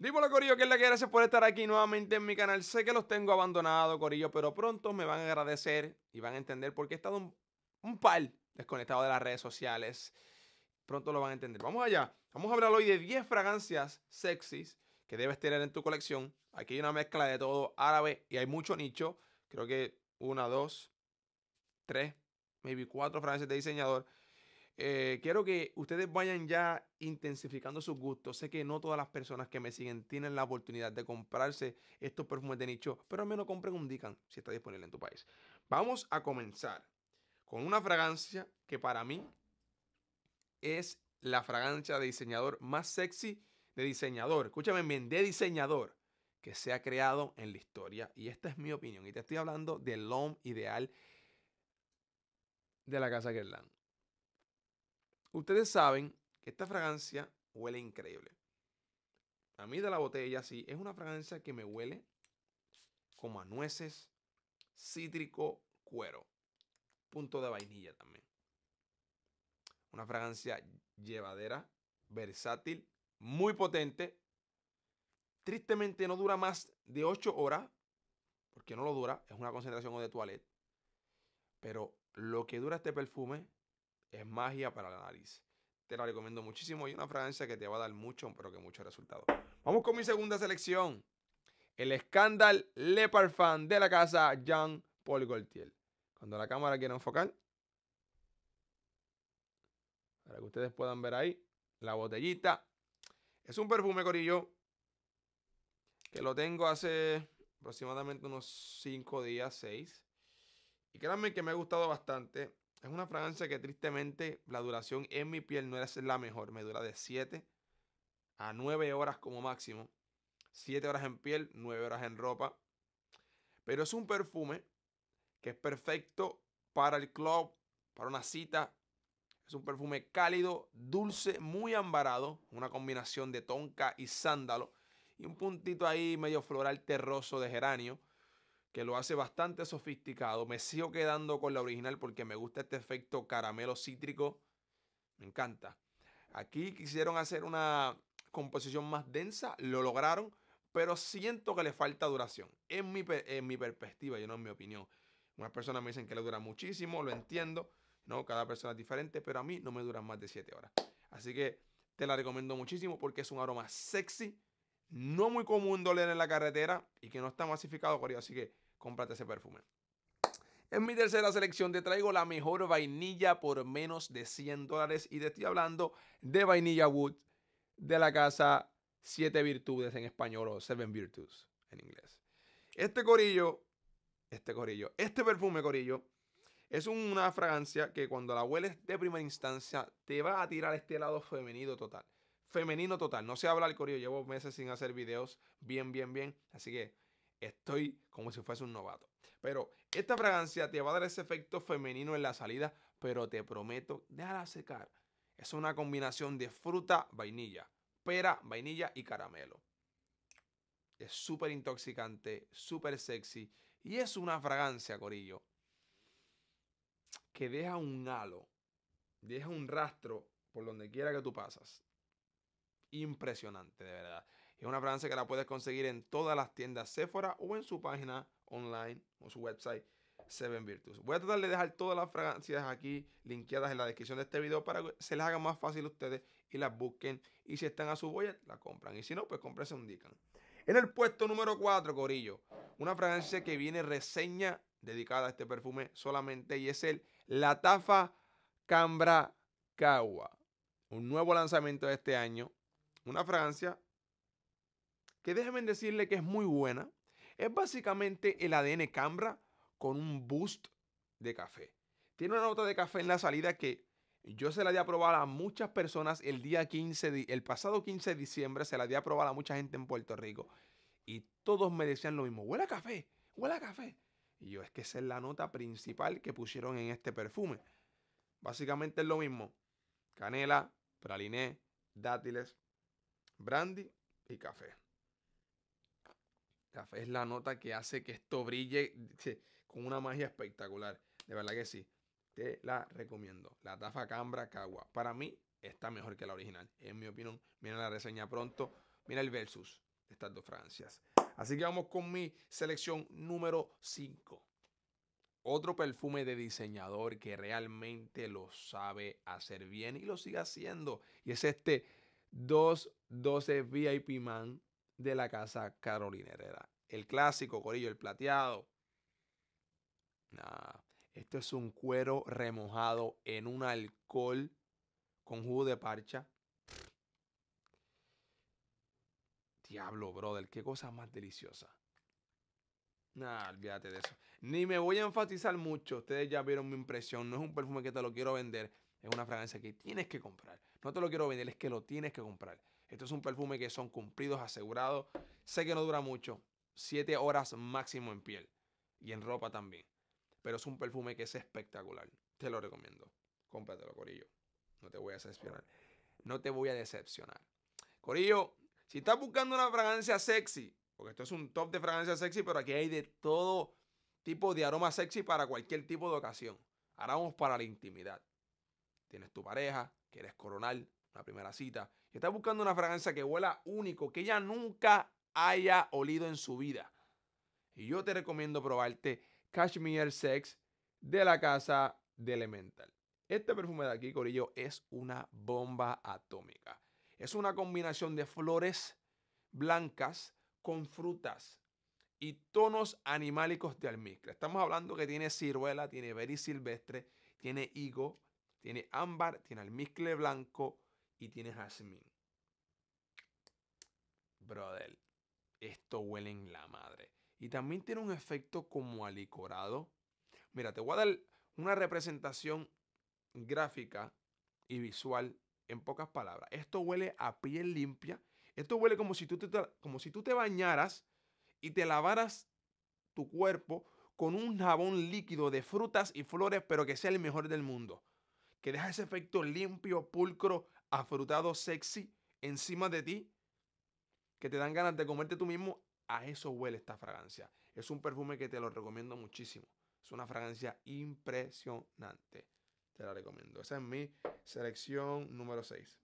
Dímelo Corillo, que es la que gracias por estar aquí nuevamente en mi canal. Sé que los tengo abandonado, Corillo, pero pronto me van a agradecer y van a entender por qué he estado un, pal par desconectado de las redes sociales. Pronto lo van a entender. Vamos allá. Vamos a hablar hoy de 10 fragancias sexys que debes tener en tu colección. Aquí hay una mezcla de todo árabe y hay mucho nicho. Creo que una, dos, tres, maybe cuatro fragancias de diseñador. Eh, quiero que ustedes vayan ya intensificando sus gustos. Sé que no todas las personas que me siguen tienen la oportunidad de comprarse estos perfumes de nicho, pero al menos compren un Dican si está disponible en tu país. Vamos a comenzar con una fragancia que para mí es la fragancia de diseñador más sexy de diseñador. Escúchame bien, de diseñador que se ha creado en la historia. Y esta es mi opinión. Y te estoy hablando del L'Homme Ideal de la Casa Guerlain. Ustedes saben que esta fragancia huele increíble. A mí de la botella, sí, es una fragancia que me huele como a nueces, cítrico, cuero. Punto de vainilla también. Una fragancia llevadera, versátil, muy potente. Tristemente no dura más de 8 horas, porque no lo dura, es una concentración de toilette. Pero lo que dura este perfume es magia para la nariz. Te la recomiendo muchísimo y una fragancia que te va a dar mucho, pero que mucho resultado. Vamos con mi segunda selección. El escándalo Le Fan de la casa Jean Paul Gaultier. Cuando la cámara quiera enfocar, para que ustedes puedan ver ahí la botellita. Es un perfume, Corillo, que lo tengo hace aproximadamente unos 5 días, 6. Y créanme que me ha gustado bastante. Es una fragancia que tristemente la duración en mi piel no es la mejor. Me dura de 7 a 9 horas como máximo. 7 horas en piel, 9 horas en ropa. Pero es un perfume que es perfecto para el club, para una cita. Es un perfume cálido, dulce, muy ambarado. Una combinación de tonka y sándalo. Y un puntito ahí medio floral terroso de geranio que lo hace bastante sofisticado. Me sigo quedando con la original porque me gusta este efecto caramelo cítrico. Me encanta. Aquí quisieron hacer una composición más densa, lo lograron, pero siento que le falta duración. En mi, en mi perspectiva, yo no en mi opinión. Unas personas me dicen que le dura muchísimo, lo entiendo, ¿no? Cada persona es diferente, pero a mí no me duran más de 7 horas. Así que te la recomiendo muchísimo porque es un aroma sexy, no muy común doler en la carretera y que no está masificado, Corillo. Así que cómprate ese perfume. En mi tercera selección te traigo la mejor vainilla por menos de 100 dólares y te estoy hablando de vainilla Wood de la casa 7 Virtudes en español o 7 Virtues en inglés. Este corillo, este corillo, este perfume corillo es una fragancia que cuando la hueles de primera instancia te va a tirar este lado femenino total femenino total. No se habla hablar corillo, llevo meses sin hacer videos bien, bien, bien. Así que estoy como si fuese un novato. Pero esta fragancia te va a dar ese efecto femenino en la salida, pero te prometo, déjala secar. Es una combinación de fruta, vainilla, pera, vainilla y caramelo. Es súper intoxicante, súper sexy y es una fragancia, Corillo, que deja un halo, deja un rastro por donde quiera que tú pasas impresionante, de verdad. Es una fragancia que la puedes conseguir en todas las tiendas Sephora o en su página online o su website Seven virtues Voy a tratar de dejar todas las fragancias aquí linkeadas en la descripción de este video para que se les haga más fácil ustedes y las busquen. Y si están a su boya, la compran. Y si no, pues compren, un indican. En el puesto número 4, Corillo, una fragancia que viene reseña dedicada a este perfume solamente y es el Latafa Cambra Kawa. Un nuevo lanzamiento de este año una Francia, que déjenme decirle que es muy buena. Es básicamente el ADN Cambra con un boost de café. Tiene una nota de café en la salida que yo se la di a probar a muchas personas el día 15, el pasado 15 de diciembre, se la di a probar a mucha gente en Puerto Rico. Y todos me decían lo mismo, huele a café, huele a café. Y yo, es que esa es la nota principal que pusieron en este perfume. Básicamente es lo mismo. Canela, praliné, dátiles, brandy y café. Café es la nota que hace que esto brille con una magia espectacular. De verdad que sí. Te la recomiendo. La tafa Cambra Cagua. Para mí está mejor que la original. En mi opinión, mira la reseña pronto. Mira el versus de estas dos Francias. Así que vamos con mi selección número 5. Otro perfume de diseñador que realmente lo sabe hacer bien y lo sigue haciendo. Y es este 212 VIP Man de la casa Carolina Herrera. El clásico, Corillo, el plateado. Nah, esto es un cuero remojado en un alcohol con jugo de parcha. Diablo, brother, qué cosa más deliciosa. Nah, olvídate de eso. Ni me voy a enfatizar mucho. Ustedes ya vieron mi impresión. No es un perfume que te lo quiero vender. Es una fragancia que tienes que comprar. No te lo quiero vender, es que lo tienes que comprar. Esto es un perfume que son cumplidos, asegurados. Sé que no dura mucho, Siete horas máximo en piel y en ropa también. Pero es un perfume que es espectacular. Te lo recomiendo. Cómpratelo, Corillo. No te voy a decepcionar. No te voy a decepcionar. Corillo, si estás buscando una fragancia sexy, porque esto es un top de fragancia sexy, pero aquí hay de todo tipo de aroma sexy para cualquier tipo de ocasión. Ahora vamos para la intimidad tienes tu pareja, que eres coronal, una primera cita que estás buscando una fragancia que huela único, que ella nunca haya olido en su vida. Y yo te recomiendo probarte Cashmere Sex de la casa de Elemental. Este perfume de aquí, Corillo, es una bomba atómica. Es una combinación de flores blancas con frutas y tonos animálicos de almizcle. Estamos hablando que tiene ciruela, tiene veris silvestre, tiene higo, tiene ámbar, tiene almizcle blanco y tiene jazmín. Brother, esto huele en la madre. Y también tiene un efecto como alicorado. Mira, te voy a dar una representación gráfica y visual en pocas palabras. Esto huele a piel limpia. Esto huele como si tú te, como si tú te bañaras y te lavaras tu cuerpo con un jabón líquido de frutas y flores, pero que sea el mejor del mundo que deja ese efecto limpio, pulcro, afrutado, sexy encima de ti, que te dan ganas de comerte tú mismo, a eso huele esta fragancia. Es un perfume que te lo recomiendo muchísimo. Es una fragancia impresionante. Te la recomiendo. Esa es mi selección número 6.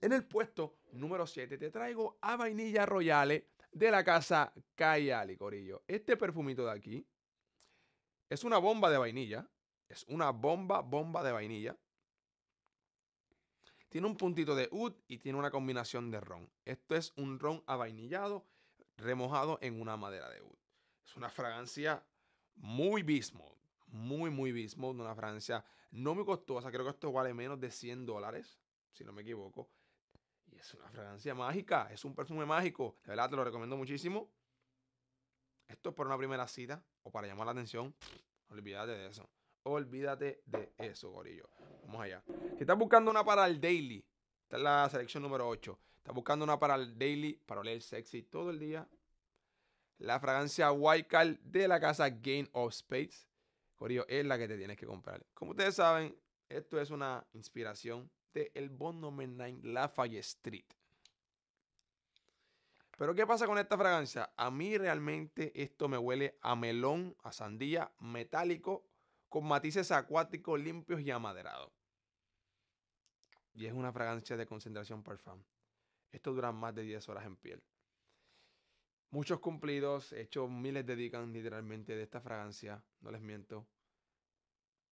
En el puesto número 7 te traigo a Vainilla Royale de la casa Cayali, Corillo. Este perfumito de aquí es una bomba de vainilla. Es una bomba, bomba de vainilla. Tiene un puntito de oud y tiene una combinación de ron. Esto es un ron avainillado remojado en una madera de oud. Es una fragancia muy bismuth, muy, muy bismuth, una fragancia no muy costosa. Creo que esto vale menos de 100 dólares, si no me equivoco. Y es una fragancia mágica, es un perfume mágico. De verdad, te lo recomiendo muchísimo. Esto es para una primera cita o para llamar la atención. Olvídate de eso. Olvídate de eso, gorillo. Vamos allá. Si estás buscando una para el daily, esta es la selección número 8. Estás buscando una para el daily, para oler sexy todo el día. La fragancia Wildcard de la casa Game of Space. Gorillo, es la que te tienes que comprar. Como ustedes saben, esto es una inspiración de el Bond No. 9 Lafayette Street. Pero ¿qué pasa con esta fragancia? A mí realmente esto me huele a melón, a sandía, metálico con matices acuáticos limpios y amaderados. Y es una fragancia de concentración parfum. Esto dura más de 10 horas en piel. Muchos cumplidos, he hecho miles de dedican literalmente de esta fragancia, no les miento.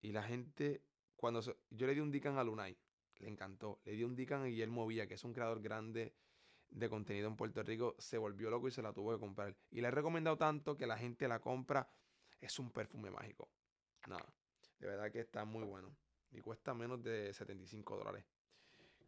Y la gente, cuando yo le di un Dican a Lunay, le encantó. Le di un Dican a Guillermo Villa, que es un creador grande de contenido en Puerto Rico, se volvió loco y se la tuvo que comprar. Y le he recomendado tanto que la gente la compra. Es un perfume mágico. Nada. De verdad que está muy bueno. Y cuesta menos de 75 dólares.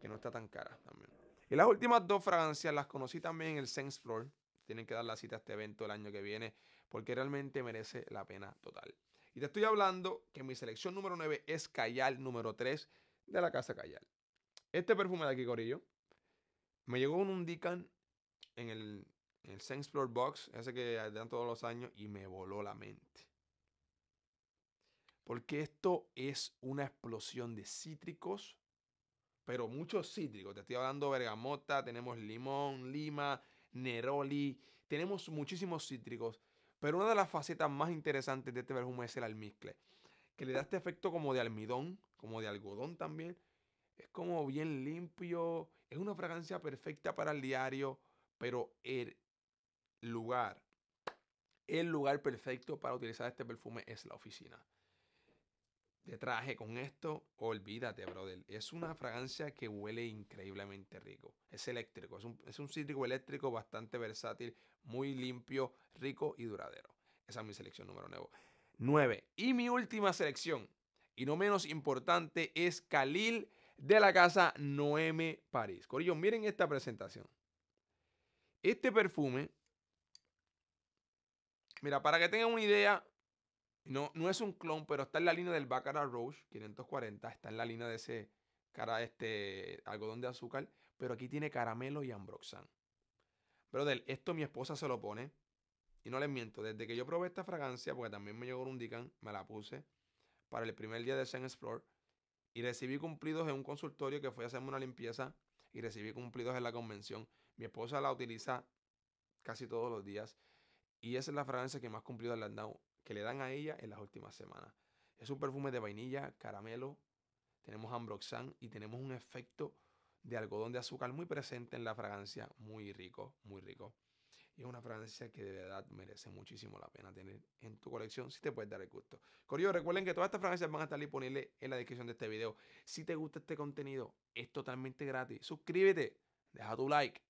Que no está tan cara también. Y las últimas dos fragancias las conocí también en el Sense Floor. Tienen que dar la cita a este evento el año que viene. Porque realmente merece la pena total. Y te estoy hablando que mi selección número 9 es Cayal número 3 de la casa Cayal. Este perfume de aquí, Corillo, me llegó en un dican en el, en el Sense Floor Box, ese que dan todos los años, y me voló la mente porque esto es una explosión de cítricos, pero muchos cítricos. Te estoy hablando bergamota, tenemos limón, lima, neroli, tenemos muchísimos cítricos. Pero una de las facetas más interesantes de este perfume es el almizcle, que le da este efecto como de almidón, como de algodón también. Es como bien limpio, es una fragancia perfecta para el diario, pero el lugar, el lugar perfecto para utilizar este perfume es la oficina de traje con esto, olvídate, brother. Es una fragancia que huele increíblemente rico. Es eléctrico, es un, cítrico eléctrico bastante versátil, muy limpio, rico y duradero. Esa es mi selección número 9. 9. Y mi última selección, y no menos importante, es Khalil de la casa Noeme París. Corillo, miren esta presentación. Este perfume, mira, para que tengan una idea, no, es un clon, pero está en la línea del Baccarat Rouge 540, está en la línea de ese cara, este algodón de azúcar, pero aquí tiene caramelo y ambroxan. Brother, esto mi esposa se lo pone. Y no les miento, desde que yo probé esta fragancia, porque también me llegó un Dican, me la puse para el primer día de Zen Explore. Y recibí cumplidos en un consultorio que fue a hacerme una limpieza. Y recibí cumplidos en la convención. Mi esposa la utiliza casi todos los días. Y esa es la fragancia que más cumplidos le han dado que le dan a ella en las últimas semanas. Es un perfume de vainilla, caramelo, tenemos ambroxan y tenemos un efecto de algodón de azúcar muy presente en la fragancia, muy rico, muy rico. Y es una fragancia que de verdad merece muchísimo la pena tener en tu colección si te puedes dar el gusto. Corrió, recuerden que todas estas fragancias van a estar disponibles en la descripción de este video. Si te gusta este contenido, es totalmente gratis. Suscríbete, deja tu like.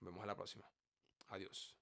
Nos vemos en la próxima. Adiós.